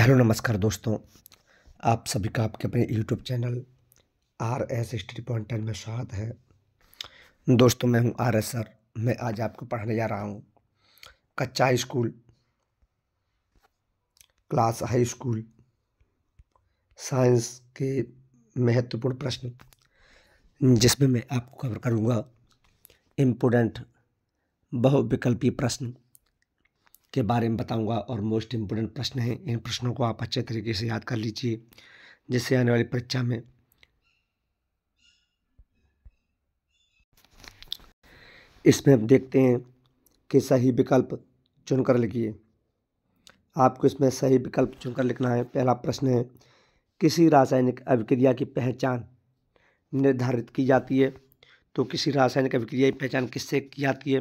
hello नमस्कार दोस्तों आप सभी का आपके अपने YouTube channel R S history pointer में स्वागत है दोस्तों मैं हूं आर एस सर मैं आज आपको पढ़ाने जा रहा हूं कच्चा school class high school science के महत्वपूर्ण प्रश्न जिसमें मैं आपको कवर करूंगा इम्पोर्टेंट बहुविकल्पी प्रश्न के बारे में बताऊंगा और मोस्ट इम्पोर्टेंट प्रश्न हैं इन प्रश्नों को आप अच्छे तरीके से याद कर लीजिए जिससे आने वाली परीक्षा में इसमें हम देखते हैं कि सही विकल्प चुनकर लिखिए आपको इसमें सही विकल्प चुनकर लिखना है पहला प्रश्न है किसी रासायनिक अभिक्रिया की पहचान निर्धारित की जाती है तो किसी रासायनिक अभिक्रिया की पहचान किससे की जाती है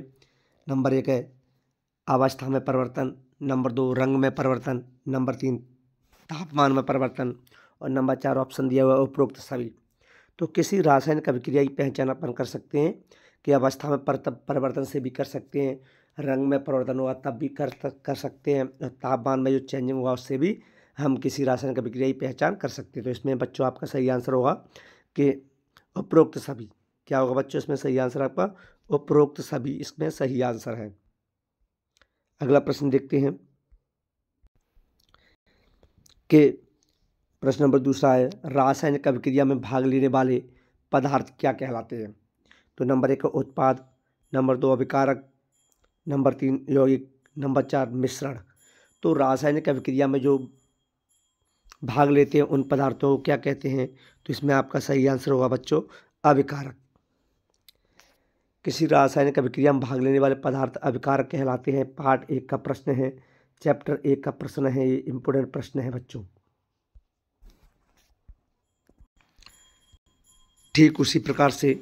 नंबर एक है अवस्था में परिवर्तन नंबर दो रंग में परिवर्तन नंबर तीन तापमान में परिवर्तन और नंबर चार ऑप्शन दिया हुआ उपरोक्त सभी तो किसी रासायनिक अभिक्रिया की पहचान अपन कर सकते हैं कि अवस्था में परिवर्तन से भी कर सकते हैं रंग में परिवर्तन हुआ तब भी कर कर सकते हैं और तापमान में जो चेंजिंग हुआ उससे भी हम किसी रासायनिक अभिक्रिया की पहचान कर सकते हैं तो इसमें बच्चों आपका सही आंसर होगा कि उपरोक्त सभी क्या होगा बच्चों इसमें सही आंसर आपका उपरोक्त सभी इसमें सही आंसर है अगला प्रश्न देखते हैं कि प्रश्न नंबर दूसरा है रासायनिक अभिक्रिया में भाग लेने वाले पदार्थ क्या कहलाते हैं तो नंबर एक उत्पाद नंबर दो अभिकारक नंबर तीन यौगिक नंबर चार मिश्रण तो रासायनिक अभिक्रिया में जो भाग लेते हैं उन पदार्थों को क्या कहते हैं तो इसमें आपका सही आंसर होगा बच्चों अभिकारक किसी रासायनिक अभिक्रिया में भाग लेने वाले पदार्थ अभिकारक कहलाते हैं पार्ट एक का प्रश्न है चैप्टर एक का प्रश्न है ये इम्पोर्टेंट प्रश्न है बच्चों ठीक उसी प्रकार से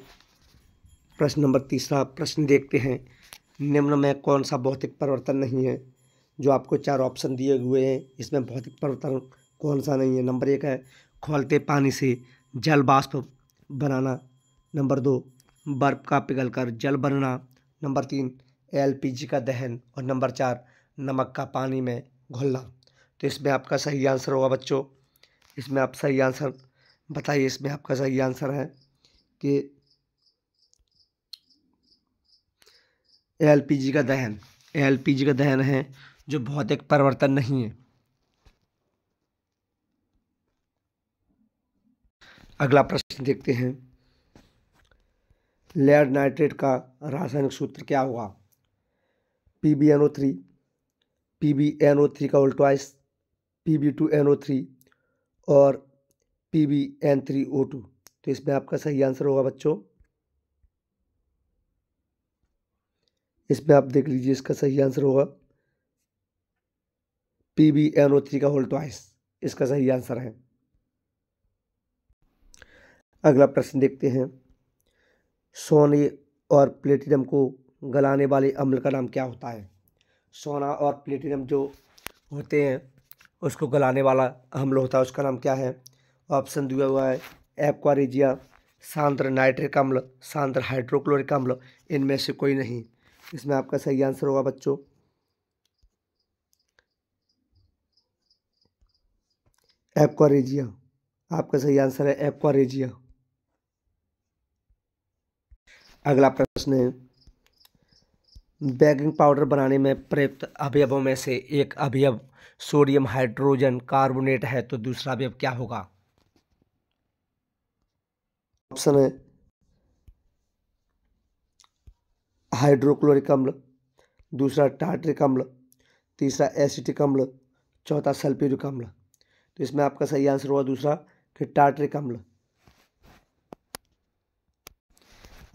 प्रश्न नंबर तीसरा प्रश्न देखते हैं निम्न में कौन सा भौतिक परिवर्तन नहीं है जो आपको चार ऑप्शन दिए हुए हैं इसमें भौतिक परिवर्तन कौन सा नहीं है नंबर एक है खोलते पानी से जल बाष्प बनाना नंबर दो बर्फ़ का पिघलकर जल बनना नंबर तीन एलपीजी का दहन और नंबर चार नमक का पानी में घुलना तो इसमें आपका सही आंसर होगा बच्चों इसमें आप सही आंसर बताइए इसमें आपका सही आंसर है कि एलपीजी का दहन एलपीजी का दहन है जो भौतिक परिवर्तन नहीं है अगला प्रश्न देखते हैं लेड नाइट्रेट का रासायनिक सूत्र क्या होगा P B N O three P B N O three का उल्टवाइस P B two N O three और P B N three O two तो इसमें आपका सही आंसर होगा बच्चों इसमें आप देख लीजिए इसका सही आंसर होगा P B N O three का होल इसका सही आंसर है अगला प्रश्न देखते हैं सोने और प्लेटिनम को गलाने वाले अम्ल का नाम क्या होता है सोना और प्लेटिनम जो होते हैं उसको गलाने वाला अम्ल होता है उसका नाम क्या है ऑप्शन दिया हुआ है एक्वारिजिया सांद्र नाइट्रिक अम्ल सांद्र हाइड्रोक्लोरिक अम्ल इनमें से कोई नहीं इसमें आपका सही आंसर होगा बच्चों एक्वारेजिया आपका सही आंसर है एक्वारेजिया अगला प्रश्न है बेकिंग पाउडर बनाने में प्रयुक्त अवयवों में से एक अवयव सोडियम हाइड्रोजन कार्बोनेट है तो दूसरा अवयव क्या होगा ऑप्शन है हाइड्रोक्लोरिक अम्ल दूसरा टार्ट्रिक अम्ल तीसरा एसिटिक अम्ल चौथा सल्फ्यूरिक अम्ल तो इसमें आपका सही आंसर हुआ दूसरा कि टार्ट्रिक अम्ल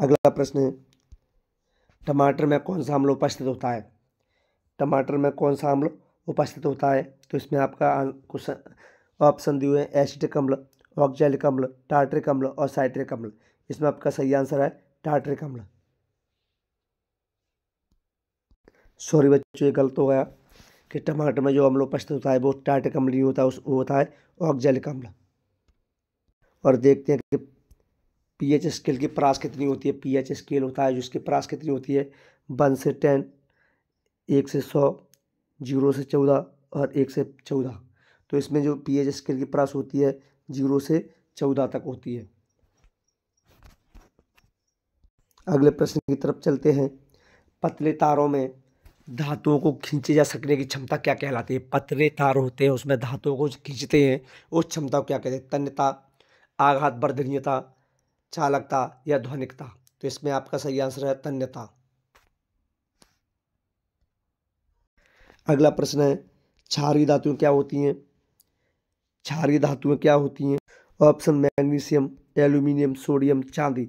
अगला प्रश्न है टमाटर में कौन सा अम्ल उपस्थित होता है टमाटर में कौन सा अम्ल उपस्थित होता है तो इसमें आपका क्वेश्चन ऑप्शन दिए हैं एसिडिक अम्ल ऑक्जैलिक अम्ल टार्ट्रिक अम्ल और साइट्रिक अम्ल इसमें आपका सही आंसर है टार्ट्रिक अम्ल सॉरी बच्चों ये गलत हो गया कि टमाटर में जो अम्ल उपस्थित होता है वो टार्ट्रिक अम्ल नहीं होता उस वो होता है ऑक्जैलिक अम्ल और देखते हैं कि पीएच स्केल की प्रास कितनी होती है पीएच स्केल होता है जिसकी प्रास कितनी होती है वन से टेन एक से सौ जीरो से चौदह और एक से चौदह तो इसमें जो पीएच स्केल की प्रास होती है जीरो से चौदह तक होती है अगले प्रश्न की तरफ चलते हैं पतले तारों में धातुओं को खींचे जा सकने की क्षमता क्या कहलाती है पतले तार होते हैं उसमें धातुओं को खींचते हैं उस क्षमता को क्या कहते हैं तन्यता आघात वर्धनीयता चालकता या ध्वनिकता तो इसमें आपका सही आंसर है तन्यता अगला प्रश्न है क्षारी धातुएं क्या होती हैं क्षारी धातुएं क्या होती हैं ऑप्शन मैग्नीशियम एल्यूमिनियम सोडियम चांदी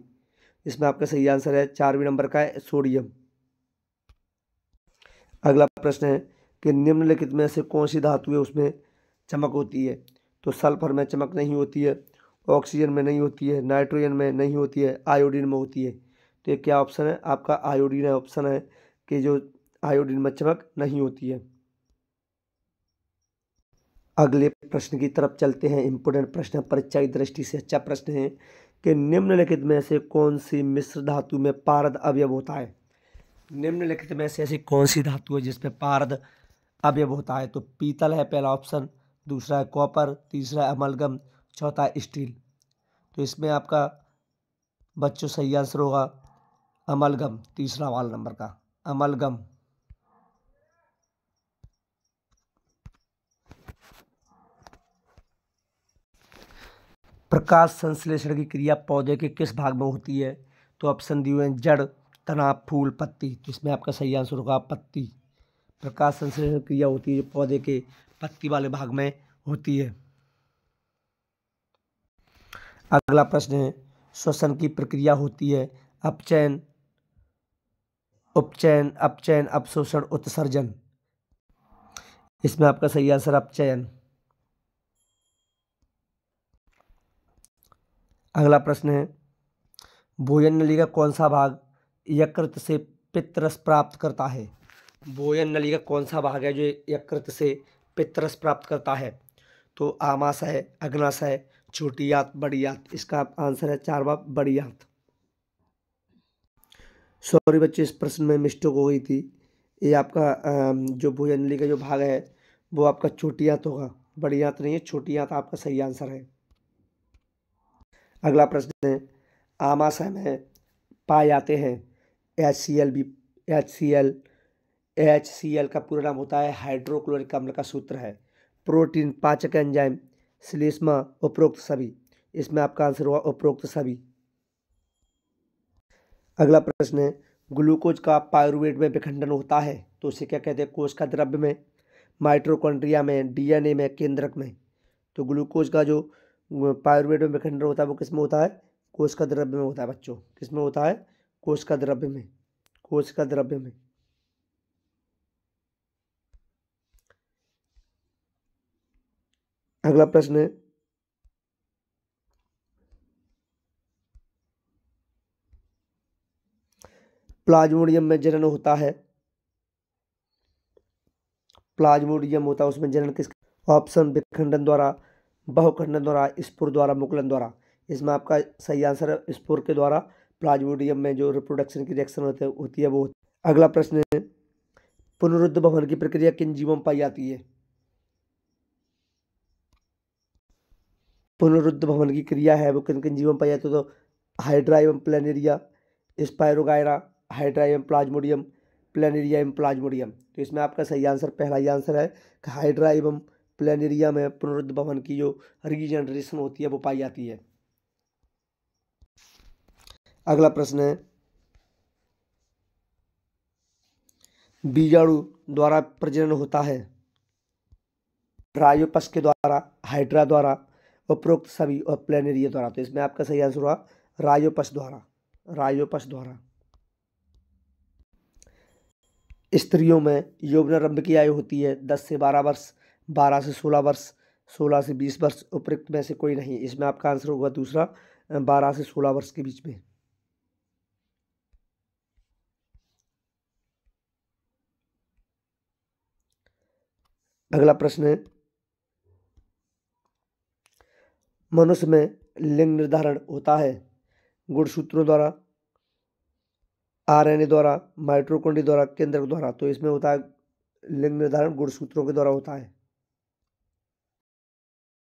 इसमें आपका सही आंसर है चारवें नंबर का है सोडियम अगला प्रश्न है कि निम्नलिखित में से कौन सी धातु है उसमें चमक होती है तो सल्फर में चमक नहीं होती है ऑक्सीजन में नहीं होती है नाइट्रोजन में नहीं होती है आयोडीन में होती है तो ये क्या ऑप्शन है आपका आयोडीन ऑप्शन है कि जो आयोडीन में चमक नहीं होती है अगले प्रश्न की तरफ चलते हैं इम्पोर्टेंट प्रश्न परीक्षा की दृष्टि से अच्छा प्रश्न है कि निम्नलिखित में से कौन सी मिश्र धातु में पारद अवयव होता है निम्नलिखित में से ऐसी कौन सी धातु है जिसमें पारद अवयव होता है तो पीतल है पहला ऑप्शन दूसरा है कॉपर तीसरा है अमलगम चौथा स्टील तो इसमें आपका बच्चों सही आंसर होगा अमलगम तीसरा वाल नंबर का अमलगम प्रकाश संश्लेषण की क्रिया पौधे के किस भाग में होती है तो ऑप्शन दिए हुए हैं जड़ तना फूल पत्ती तो इसमें आपका सही आंसर होगा पत्ती प्रकाश संश्लेषण क्रिया होती है जो पौधे के पत्ती वाले भाग में होती है अगला प्रश्न है श्वसन की प्रक्रिया होती है अपचयन उपचयन अपचयन अपशोषण उत्सर्जन इसमें आपका सही आंसर अपचयन अगला प्रश्न है भोजन नली का कौन सा भाग यकृत से पितरस प्राप्त करता है भोजन नली का कौन सा भाग है जो यकृत से पितरस प्राप्त करता है तो आमाशय अग्नाशय छोटी आंत बड़ी आंत इसका आंसर है चारवा बड़ी आंत सॉरी बच्चे इस प्रश्न में मिस्टेक हो गई थी ये आपका जो भोजनली का जो भाग है वो आपका छोटी आंत होगा बड़ी आंत नहीं है छोटी आंत आपका सही आंसर है अगला प्रश्न है आमाशय में पाए जाते हैं H C L B H C L H C L का पूरा नाम होता है हाइड्रोक्लोरिक अम्ल का सूत्र है प्रोटीन पाचक एंजाइम श्लेष्मा उपरोक्त सभी इसमें आपका आंसर हुआ उपरोक्त सभी अगला प्रश्न है ग्लूकोज का पायरुवेट में विखंडन होता है तो उसे क्या कहते हैं कोष का द्रव्य में माइट्रोकॉन्ड्रिया में डीएनए में केंद्रक में तो ग्लूकोज का जो पायरुवेट में विखंडन होता है वो किस में होता है कोष का द्रव्य में होता है बच्चों किस में होता है कोष का द्रव्य में कोष का द्रव्य में अगला प्रश्न है प्लाज्मोडियम में जनन होता है प्लाज्मोडियम होता है उसमें जनन किस ऑप्शन विखंडन द्वारा बहुखंडन द्वारा स्पुर द्वारा मुकलन द्वारा इसमें आपका सही आंसर है स्पुर के द्वारा प्लाज्मोडियम में जो रिप्रोडक्शन की रिएक्शन होते होती है वो अगला प्रश्न है पुनरुद्ध भवन की प्रक्रिया किन जीवों में पाई जाती है पुनरुद्ध भवन की क्रिया है वो किन किन जीवों पाई जाते तो, तो हाइड्रा एवं प्लानेरिया स्पायरोगायरा हाइड्रा एवं प्लाज्मोडियम प्लेनेरिया एवं प्लाज्मोडियम तो इसमें आपका सही आंसर पहला ही आंसर है कि हाइड्रा एवं प्लानेरिया में पुनरुद्ध भवन की जो रीजनरेशन होती है वो पाई जाती है अगला प्रश्न है बीजाणु द्वारा प्रजनन होता है ड्रायोपस के द्वारा हाइड्रा द्वारा उपरोक्त सभी और प्लेनेरिया द्वारा तो इसमें आपका सही आंसर हुआ रायोपस द्वारा रायोपस द्वारा स्त्रियों में यौवनारंभ की आयु होती है दस से बारह वर्ष बारह से सोलह वर्ष सोलह से बीस वर्ष उपरोक्त में से कोई नहीं इसमें आपका आंसर होगा दूसरा बारह से सोलह वर्ष के बीच में अगला प्रश्न है मनुष्य में लिंग निर्धारण होता है गुणसूत्रों द्वारा आर एन ए द्वारा माइट्रोकॉन्ड्रिया द्वारा केंद्र द्वारा तो इसमें होता है लिंग निर्धारण गुणसूत्रों के द्वारा होता है